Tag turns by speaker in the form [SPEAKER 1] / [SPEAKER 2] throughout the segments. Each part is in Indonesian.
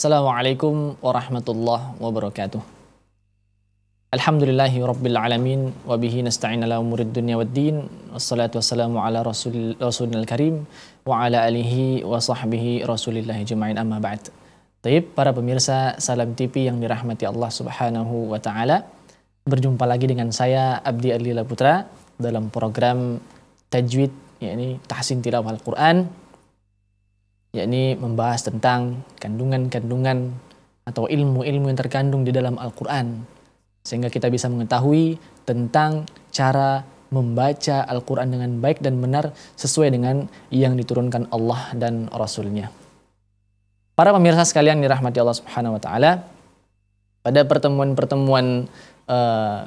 [SPEAKER 1] Assalamualaikum warahmatullahi wabarakatuh. Alhamdulillahi rabbil alamin wa bihi nasta'in ala umurid dunya din wassalatu wassalamu ala rasul rasulil karim wa ala alihi wa sahbihi rasulillahi jemain amma ba'd. Taib, para pemirsa Salam TV yang dirahmati Allah Subhanahu wa taala. Berjumpa lagi dengan saya Abdi Alila Putra dalam program Tajwid yakni Tahsin Tilawah Al-Qur'an yakni membahas tentang kandungan-kandungan atau ilmu-ilmu yang terkandung di dalam Al-Quran, sehingga kita bisa mengetahui tentang cara membaca Al-Quran dengan baik dan benar sesuai dengan yang diturunkan Allah dan Rasulnya. Para pemirsa sekalian dirahmati Allah Subhanahu wa taala, pada pertemuan-pertemuan uh,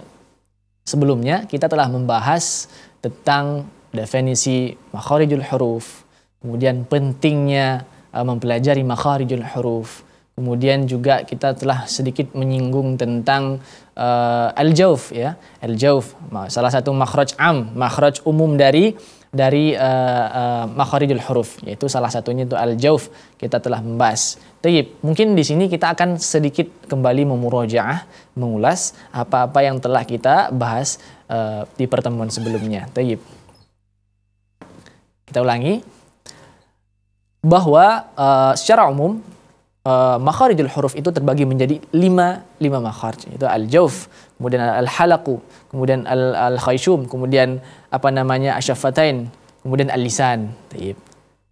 [SPEAKER 1] sebelumnya kita telah membahas tentang definisi makharijul huruf, kemudian pentingnya uh, mempelajari makharijul huruf. Kemudian juga kita telah sedikit menyinggung tentang uh, al-jauf ya, al-jauf. Salah satu makhraj am, makhraj umum dari dari uh, uh, makharijul huruf yaitu salah satunya itu al-jauf kita telah membahas. Tapi mungkin di sini kita akan sedikit kembali memurojaah, mengulas apa-apa yang telah kita bahas uh, di pertemuan sebelumnya. Tayyib. Kita ulangi bahwa uh, secara umum uh, makharijul huruf itu terbagi menjadi lima, lima makharij. Itu al jauf, kemudian al-halaku, kemudian al-khayshum, al kemudian apa namanya asyafatain, kemudian al-lisan.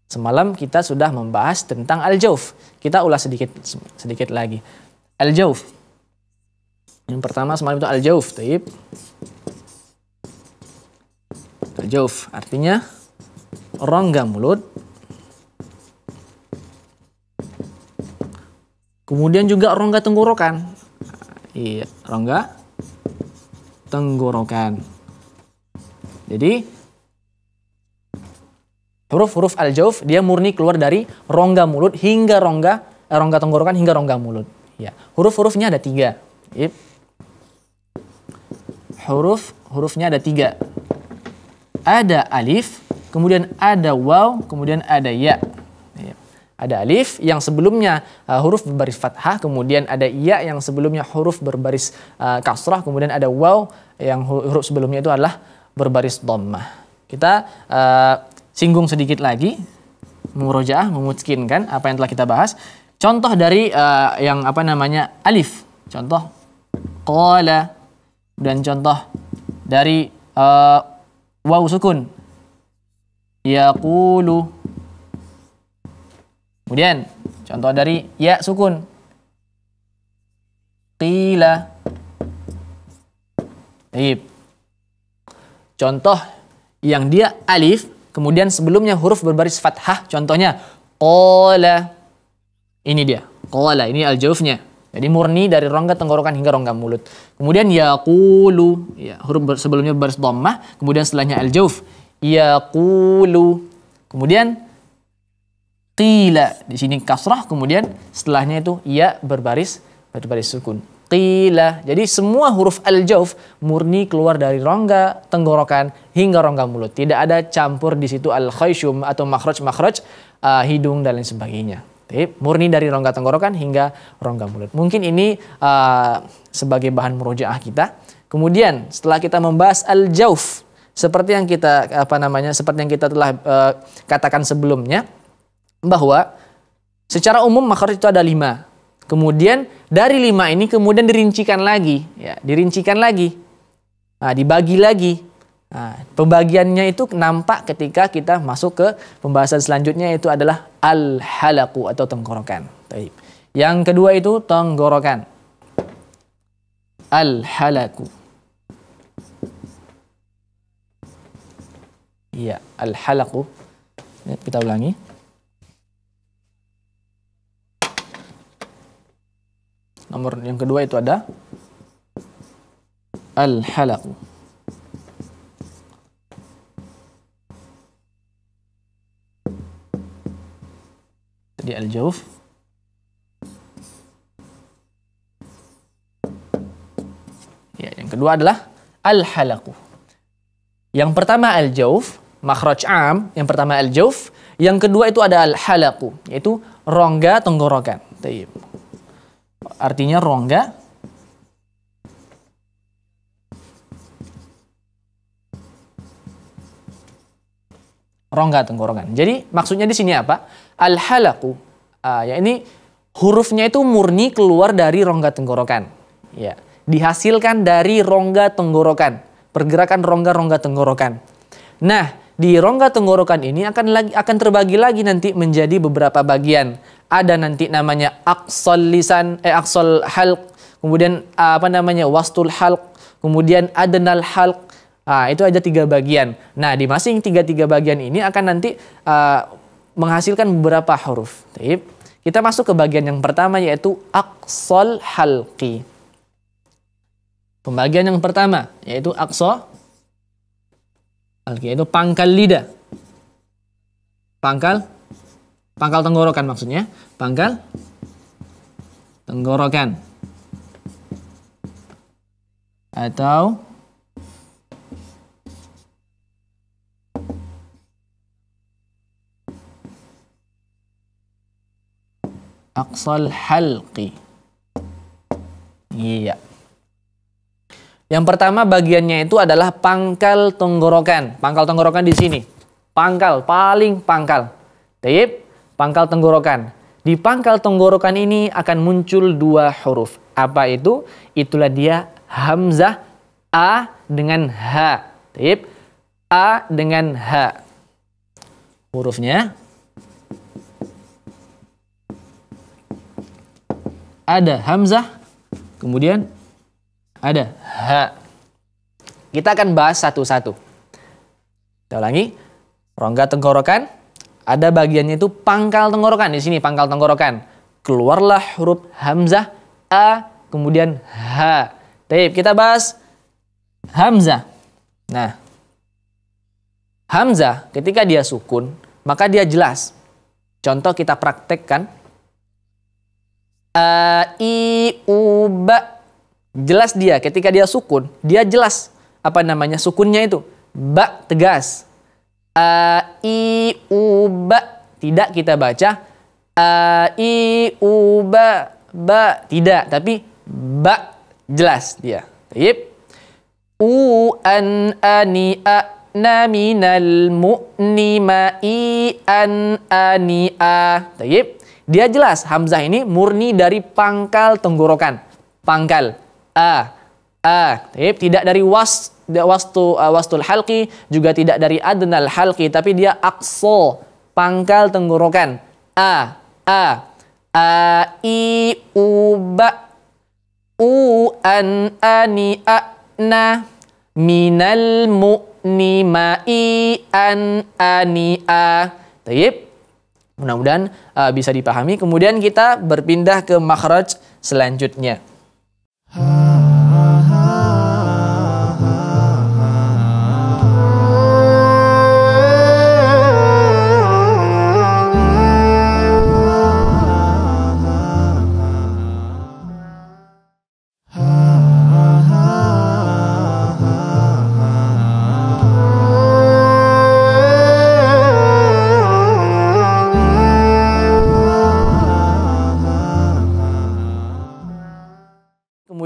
[SPEAKER 1] Semalam kita sudah membahas tentang al jauf. Kita ulas sedikit sedikit lagi. al jauf Yang pertama semalam itu al jauf. taib al jauf artinya rongga mulut Kemudian juga rongga tenggorokan. Iya, rongga tenggorokan. Jadi huruf-huruf al-jauf dia murni keluar dari rongga mulut hingga rongga eh, rongga tenggorokan hingga rongga mulut. Ya, huruf-hurufnya ada tiga. Yep. Iya. Huruf hurufnya ada tiga. Ada alif, kemudian ada waw, kemudian ada ya. Ada alif yang sebelumnya uh, huruf berbaris fathah, kemudian ada ya yang sebelumnya huruf berbaris uh, kasrah, kemudian ada waw yang huruf sebelumnya itu adalah berbaris dhammah. Kita uh, singgung sedikit lagi murojaah memutkinkan apa yang telah kita bahas. Contoh dari uh, yang apa namanya alif. Contoh qala dan contoh dari uh, waw sukun. Yaqulu Kemudian contoh dari ya sukun. Qila. Baik. Contoh yang dia alif, kemudian sebelumnya huruf berbaris fathah, contohnya qala. Ini dia, qala. Ini al jawfnya Jadi murni dari rongga tenggorokan hingga rongga mulut. Kemudian yaqulu, ya huruf sebelumnya berbaris dhammah, kemudian setelahnya al ya Yaqulu. Kemudian Qila. Di sini kasrah kemudian setelahnya itu ya berbaris berbaris sukun. Qila. Jadi semua huruf al-jauf murni keluar dari rongga tenggorokan hingga rongga mulut. Tidak ada campur di situ al-khayshum atau makhraj-makhraj uh, hidung dan lain sebagainya. Jadi, murni dari rongga tenggorokan hingga rongga mulut. Mungkin ini uh, sebagai bahan murojaah kita. Kemudian setelah kita membahas al-jauf seperti yang kita apa namanya seperti yang kita telah uh, katakan sebelumnya bahwa secara umum makhraj itu ada lima. Kemudian dari lima ini kemudian dirincikan lagi, ya, dirincikan lagi, nah, dibagi lagi. Nah, pembagiannya itu nampak ketika kita masuk ke pembahasan selanjutnya itu adalah al-halaku atau tenggorokan. Taib. Yang kedua itu tenggorokan. Al-halaku. Ya, al-halaku. Kita ulangi. Nomor yang kedua itu ada al halaq Jadi al-jawf. Ya, yang kedua adalah al halaq Yang pertama al-jawf, makhraj am, yang pertama al-jawf, yang kedua itu ada al halaq yaitu rongga tenggorokan artinya rongga rongga tenggorokan. Jadi maksudnya di sini apa? al halaku Uh, ah, ya ini hurufnya itu murni keluar dari rongga tenggorokan. Ya, dihasilkan dari rongga tenggorokan, pergerakan rongga-rongga tenggorokan. Nah, di rongga tenggorokan ini akan lagi akan terbagi lagi nanti menjadi beberapa bagian ada nanti namanya aksol lisan eh aksol halq kemudian ah, apa namanya wastul halq kemudian adenal halq nah, itu ada tiga bagian nah di masing tiga tiga bagian ini akan nanti uh, menghasilkan beberapa huruf Taip. kita masuk ke bagian yang pertama yaitu aksol halqi pembagian yang pertama yaitu aqsal halqi yaitu pangkal lidah pangkal pangkal tenggorokan maksudnya, pangkal tenggorokan. Atau aqsal halqi. Iya. Yang pertama bagiannya itu adalah pangkal tenggorokan. Pangkal tenggorokan di sini. Pangkal, paling pangkal. Taib pangkal tenggorokan. Di pangkal tenggorokan ini akan muncul dua huruf. Apa itu? Itulah dia hamzah A dengan H. Tip. A dengan H. Hurufnya ada hamzah, kemudian ada H. Kita akan bahas satu-satu. Kita ulangi. Rongga tenggorokan, ada bagiannya itu pangkal tenggorokan. Di sini pangkal tenggorokan. Keluarlah huruf hamzah A kemudian H. Baik, kita bahas hamzah. Nah, hamzah ketika dia sukun, maka dia jelas. Contoh kita praktekkan. A, I, U, Ba. Jelas dia ketika dia sukun, dia jelas apa namanya sukunnya itu. Ba tegas, a eh, i u ba tidak kita baca a eh, i u ba ba tidak tapi ba jelas dia Yip. u an ani a na minal mu'ni i an ani a Tayyip. dia jelas hamzah ini murni dari pangkal tenggorokan pangkal a a Tayyip. tidak dari was wastu uh, wastul halqi juga tidak dari adnal halqi tapi dia aqsa pangkal tenggorokan a a a i u ba u an ani a na minal mu'ni ma'i an ani a Taib. Mudah-mudahan uh, bisa dipahami. Kemudian kita berpindah ke makhraj selanjutnya. Hmm.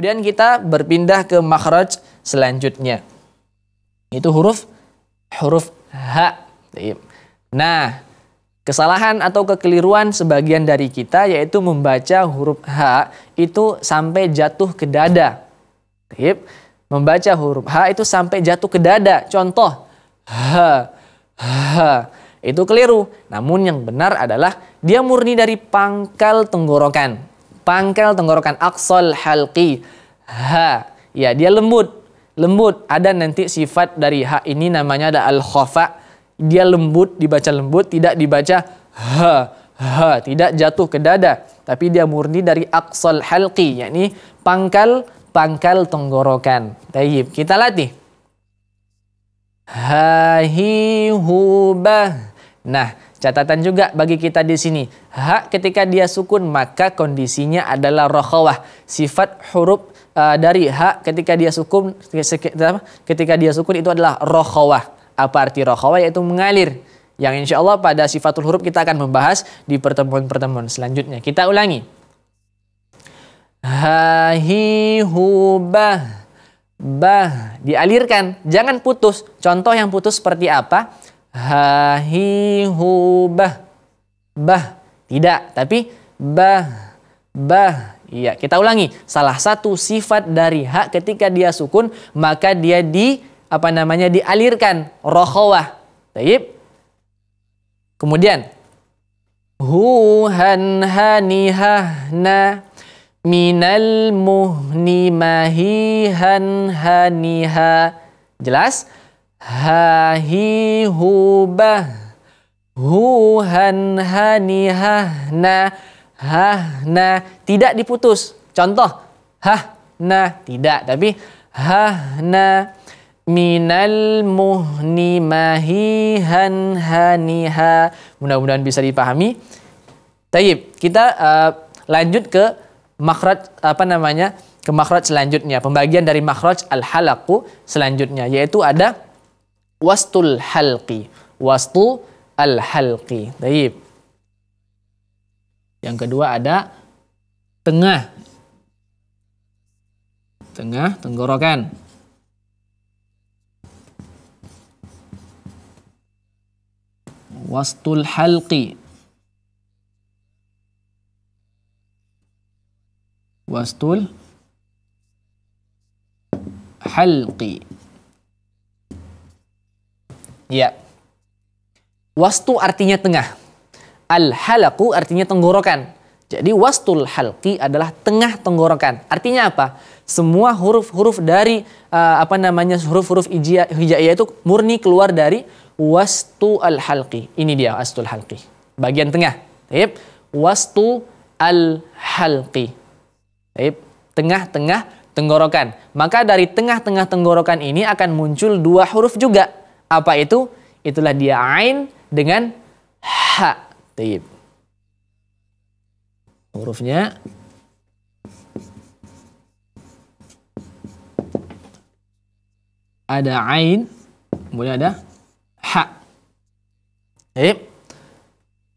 [SPEAKER 1] Kemudian kita berpindah ke makhraj selanjutnya. Itu huruf huruf H. Nah, kesalahan atau kekeliruan sebagian dari kita yaitu membaca huruf H itu sampai jatuh ke dada. Membaca huruf H itu sampai jatuh ke dada. Contoh, H, H. Itu keliru. Namun yang benar adalah dia murni dari pangkal tenggorokan. Pangkal tenggorokan, aksol halqi ha. Ya, dia lembut. Lembut. Ada nanti sifat dari ha ini namanya ada al-khafa. Dia lembut, dibaca lembut, tidak dibaca ha. Ha, tidak jatuh ke dada, tapi dia murni dari aqsal halqi, yakni pangkal pangkal tenggorokan. Tayyib, kita latih. hu hubah. Nah, catatan juga bagi kita di sini. Ha ketika dia sukun maka kondisinya adalah rokhawah. Sifat huruf uh, dari hak ketika dia sukun ketika dia sukun itu adalah rokhawah. Apa arti rokhawah? Yaitu mengalir. Yang insya Allah pada sifatul huruf kita akan membahas di pertemuan-pertemuan selanjutnya. Kita ulangi. Hahi bah dialirkan jangan putus contoh yang putus seperti apa hahi bah tidak tapi bah bah. Iya, kita ulangi. Salah satu sifat dari hak ketika dia sukun, maka dia di apa namanya dialirkan rokhawah. Taib. Kemudian hu han hanihahna minal muhni ma'hi han haniha. Jelas? Ha hi hu han hanihahna hah nah tidak diputus. Contoh hah nah tidak tapi hah nah minal muhni mahihan haniha. Mudah-mudahan bisa dipahami. taib kita uh, lanjut ke makhraj apa namanya? ke makhraj selanjutnya, pembagian dari makhraj al halaku selanjutnya yaitu ada wastul halqi, wastu al-halqi. taib yang kedua ada tengah. Tengah tenggorokan. Wastul halqi. Wastul halqi. Ya. Wastu artinya tengah al halaku artinya tenggorokan. Jadi wastul halki adalah tengah tenggorokan. Artinya apa? Semua huruf-huruf dari uh, apa namanya huruf-huruf hijaiyah itu murni keluar dari wastu al halqi. Ini dia wastul halki, Bagian tengah. Taib. Wastu al halki, Taib. Tengah-tengah tenggorokan. Maka dari tengah-tengah tenggorokan ini akan muncul dua huruf juga. Apa itu? Itulah dia ain dengan ha. Taib. Hurufnya ada ain, kemudian ada ha. Taib.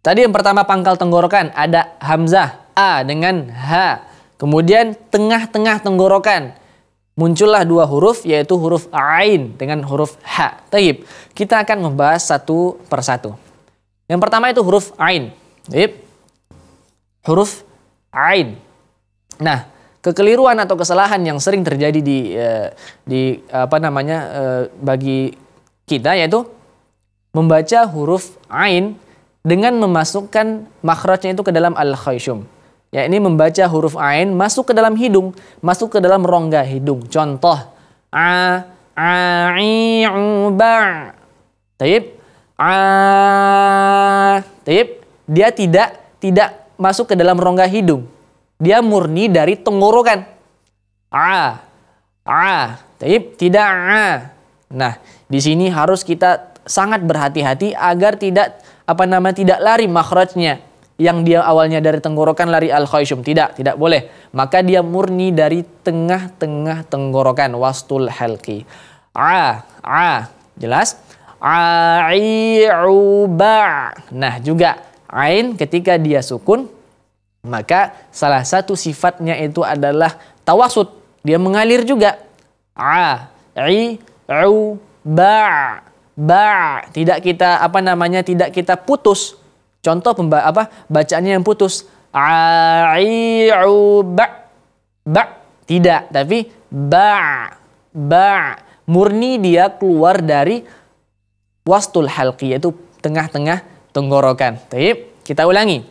[SPEAKER 1] Tadi yang pertama pangkal tenggorokan ada hamzah a dengan h. Kemudian tengah-tengah tenggorokan muncullah dua huruf yaitu huruf ain dengan huruf ha. Taib. Kita akan membahas satu persatu. Yang pertama itu huruf ain. Yip. Huruf ain. Nah, kekeliruan atau kesalahan yang sering terjadi di eh, di apa namanya eh, bagi kita yaitu membaca huruf ain dengan memasukkan makhrajnya itu ke dalam al khayshum Ya ini membaca huruf ain masuk ke dalam hidung, masuk ke dalam rongga hidung. Contoh a a i u ba. Taib. Ah, tip, dia tidak tidak masuk ke dalam rongga hidung. Dia murni dari tenggorokan. Ah, ah, tip, tidak ah. Nah, di sini harus kita sangat berhati-hati agar tidak apa nama tidak lari makrotnya yang dia awalnya dari tenggorokan lari al khayshum tidak tidak boleh maka dia murni dari tengah-tengah tenggorokan wastul halki Ah, ah, jelas a'i'uba. Nah juga ain ketika dia sukun maka salah satu sifatnya itu adalah tawasud. Dia mengalir juga. A'i'uba' ba, Tidak kita apa namanya tidak kita putus. Contoh pemba, apa bacaannya yang putus. A'i'uba' ba. Tidak, tapi ba, ba. Murni dia keluar dari wastul halqi yaitu tengah-tengah tenggorokan. Baik, kita ulangi.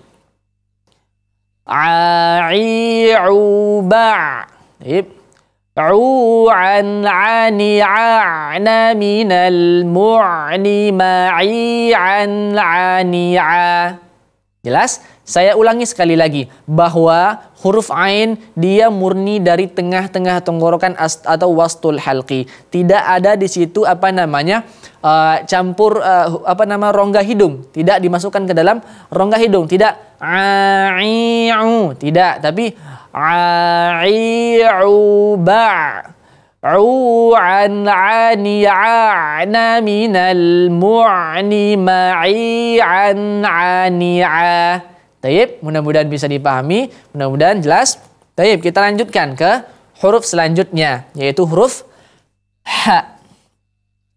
[SPEAKER 1] A'i'uba. Baik. Ru'an ani'a minal mu'ni ma'i'an ani'a. Jelas? Saya ulangi sekali lagi bahwa huruf ain dia murni dari tengah-tengah tenggorokan atau wastul halqi. Tidak ada di situ apa namanya? uh, campur uh, apa nama rongga hidung, tidak dimasukkan ke dalam rongga hidung, tidak aiu, tidak, tapi aiu ba. Taib, mudah-mudahan bisa dipahami, mudah-mudahan jelas. Taib, kita lanjutkan ke huruf selanjutnya, yaitu huruf H.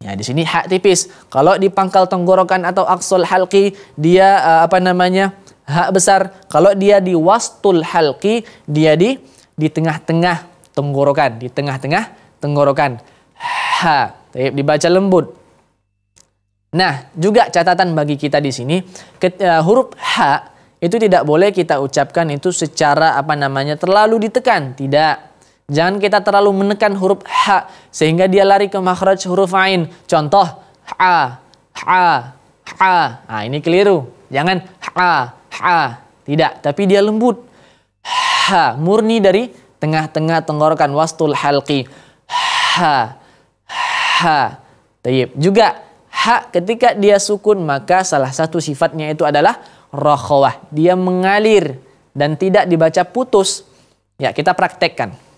[SPEAKER 1] Ya, di sini hak tipis. Kalau di pangkal tenggorokan atau aksul halki dia uh, apa namanya? hak besar. Kalau dia di wastul halki dia di di tengah-tengah tenggorokan, di tengah-tengah tenggorokan. Ha, dibaca lembut. Nah, juga catatan bagi kita di sini, ke, uh, eh, huruf ha itu tidak boleh kita ucapkan itu secara apa namanya terlalu ditekan, tidak Jangan kita terlalu menekan huruf h sehingga dia lari ke makhraj huruf ain. Contoh ha, ha, ha. Nah, ini keliru. Jangan ha, ha. Tidak, tapi dia lembut. Ha, murni dari tengah-tengah tenggorokan wastul halqi. Ha, ha. Tayyip. Juga ha ketika dia sukun maka salah satu sifatnya itu adalah rokhawah. Dia mengalir dan tidak dibaca putus. Ya, kita praktekkan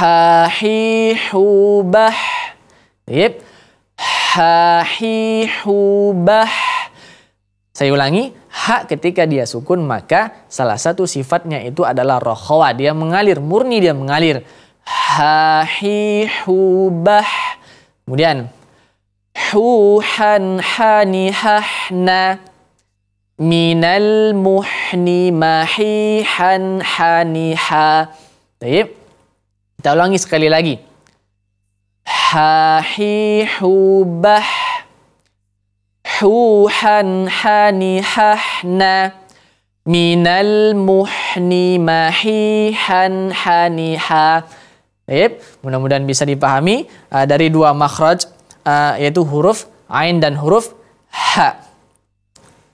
[SPEAKER 1] hahihubah yep hahihubah saya ulangi ha ketika dia sukun maka salah satu sifatnya itu adalah rohawa dia mengalir murni dia mengalir hahihubah kemudian huhan hanihahna minal muhni mahihan hanihah Taib. Kita ulangi sekali lagi. Ha hi hu bah hu han hani hahna minal muhni mahi han hani ha. Baik, mudah-mudahan bisa dipahami uh, dari dua makhraj uh, yaitu huruf ain dan huruf ha.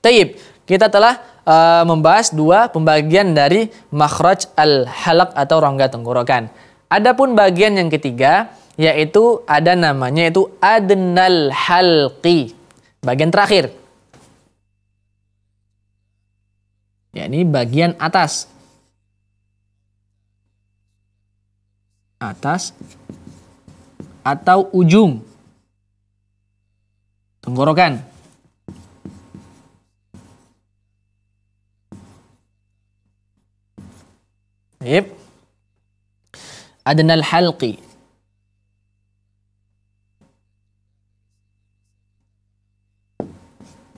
[SPEAKER 1] Baik, kita telah uh, membahas dua pembagian dari makhraj al-halaq atau rongga tenggorokan. Adapun bagian yang ketiga yaitu ada namanya itu adnal halqi. Bagian terakhir. Ya, ini bagian atas. Atas atau ujung tenggorokan. Yep adnal halqi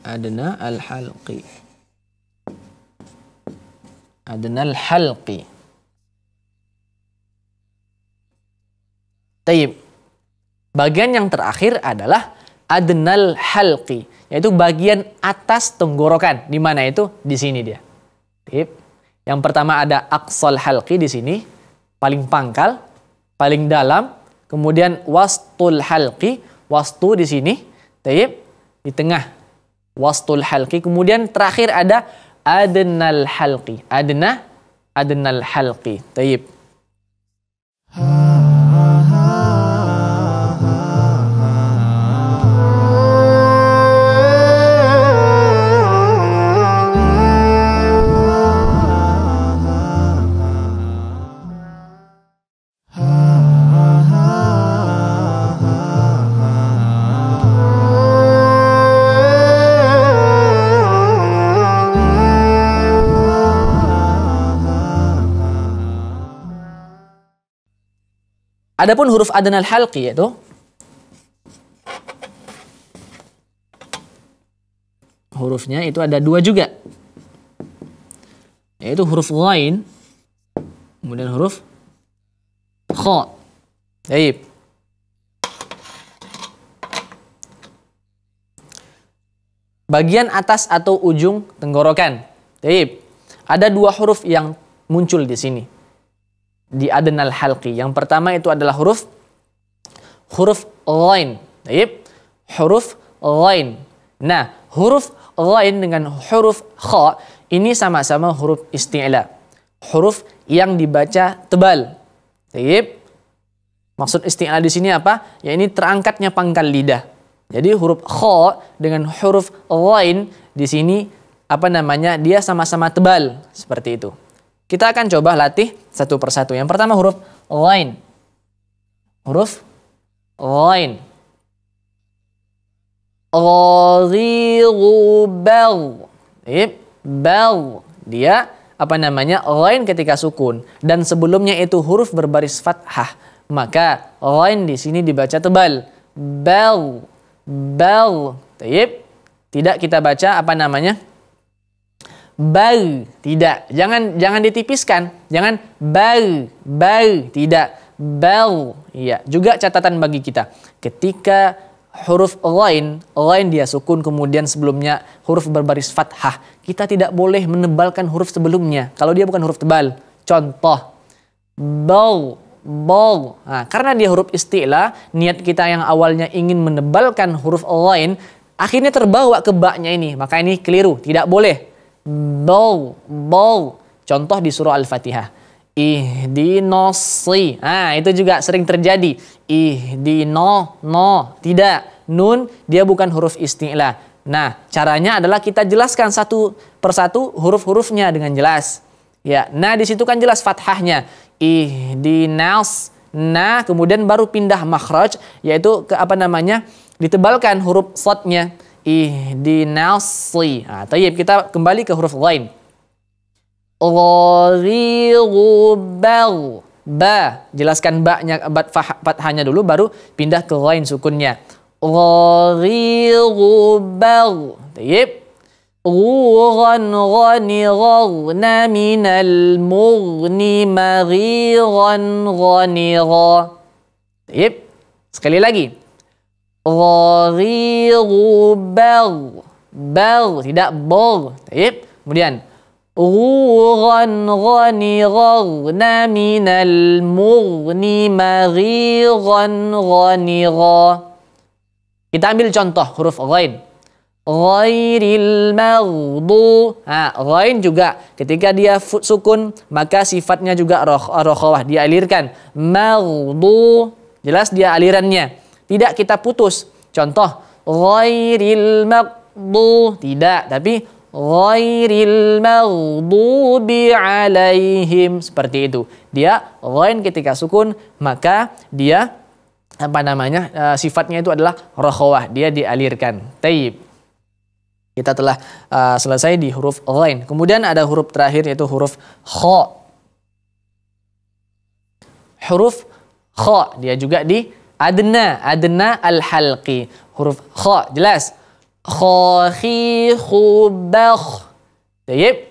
[SPEAKER 1] adna al halqi adna al halqi Taib. Bagian yang terakhir adalah adnal halqi, yaitu bagian atas tenggorokan. Di mana itu? Di sini dia. Taib. Yang pertama ada aqsal halqi di sini, paling pangkal, paling dalam, kemudian wastul halqi, wastu di sini, taib di tengah. Wastul halqi, kemudian terakhir ada adnal halqi, adna adnal halqi, taib. Adapun huruf al halqi yaitu hurufnya itu ada dua juga. Yaitu huruf lain kemudian huruf kha. Baik. Bagian atas atau ujung tenggorokan. Baik. Ada dua huruf yang muncul di sini di adnal halqi. Yang pertama itu adalah huruf huruf lain. Taib. Huruf lain. Nah, huruf lain dengan huruf kha ini sama-sama huruf isti'la. Huruf yang dibaca tebal. Taib. Maksud isti'la di sini apa? Ya ini terangkatnya pangkal lidah. Jadi huruf kha dengan huruf lain di sini apa namanya? Dia sama-sama tebal seperti itu. Kita akan coba latih satu persatu. Yang pertama huruf lain. Huruf lain. Ghariru bal. Dia apa namanya lain ketika sukun dan sebelumnya itu huruf berbaris fathah maka lain di sini dibaca tebal bal bal Taib. tidak kita baca apa namanya bal tidak jangan jangan ditipiskan jangan bal bal tidak Bel, iya juga catatan bagi kita ketika huruf lain lain dia sukun kemudian sebelumnya huruf berbaris fathah kita tidak boleh menebalkan huruf sebelumnya kalau dia bukan huruf tebal contoh bel, bau nah, karena dia huruf istilah niat kita yang awalnya ingin menebalkan huruf lain akhirnya terbawa ke baknya ini maka ini keliru tidak boleh bau, bau. Contoh di surah Al-Fatihah. Ihdinosi. Ah, itu juga sering terjadi. Ihdino, no, tidak. Nun, dia bukan huruf istilah. Nah, caranya adalah kita jelaskan satu persatu huruf-hurufnya dengan jelas. Ya, nah di situ kan jelas fathahnya. Ihdinas, nah kemudian baru pindah makhraj yaitu ke apa namanya? ditebalkan huruf sotnya ihdinasli. Nah, tayyib, kita kembali ke huruf lain. Ghariru Ba. Jelaskan ba-nya, fathahnya dulu, baru pindah ke lain sukunnya. Ghariru Tayyib. Ghuran غني غرن من المغن مغيرا غنغا. Tayyib. Sekali lagi. Ghariru bar. Bar. Tidak bor. Taip. Kemudian. Ghuran ghani gharna minal murni maghiran ghani Kita ambil contoh huruf ghain. Ghairil maghdu. Nah, ghain juga ketika dia sukun maka sifatnya juga roh, roh dia alirkan. Maghdu. Jelas dia alirannya. Tidak kita putus. Contoh, ghairil maghdu. Tidak, tapi ghairil maghdubi alaihim. Seperti itu. Dia ghain ketika sukun, maka dia apa namanya eh, sifatnya itu adalah rohawah dia dialirkan taib kita telah uh, selesai di huruf lain kemudian ada huruf terakhir yaitu huruf kho huruf kho dia juga di Adna, adna al-halqi. Huruf kha, jelas. Khakhi khubakh. Tayyib.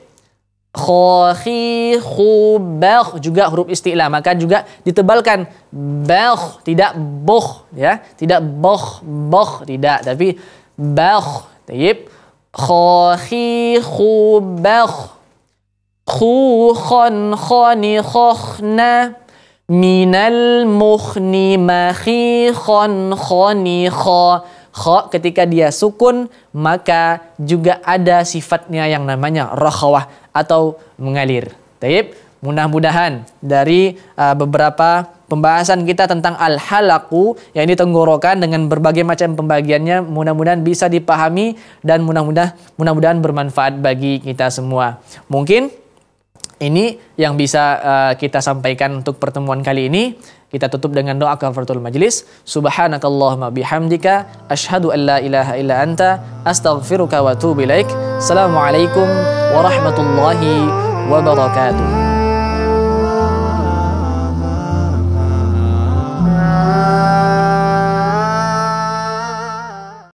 [SPEAKER 1] khu khubakh. Juga huruf istilah. Maka juga ditebalkan. Bakh, tidak boh. Ya. Tidak boh, boh. Tidak. Tapi bakh. Tayyib. kha khi Khu khon khoni khokhna minal mukhni makhikhan khanikha kho ketika dia sukun maka juga ada sifatnya yang namanya rokhawah atau mengalir. Taib, mudah-mudahan dari uh, beberapa pembahasan kita tentang al-halaku yang ini tenggorokan dengan berbagai macam pembagiannya mudah-mudahan bisa dipahami dan mudah-mudahan mudah-mudahan bermanfaat bagi kita semua. Mungkin ini yang bisa uh, kita sampaikan untuk pertemuan kali ini. Kita tutup dengan doa kafaratul majlis. Subhanakallahumma bihamdika asyhadu an la ilaha illa anta astaghfiruka wa atubu ilaik. Assalamualaikum warahmatullahi wabarakatuh.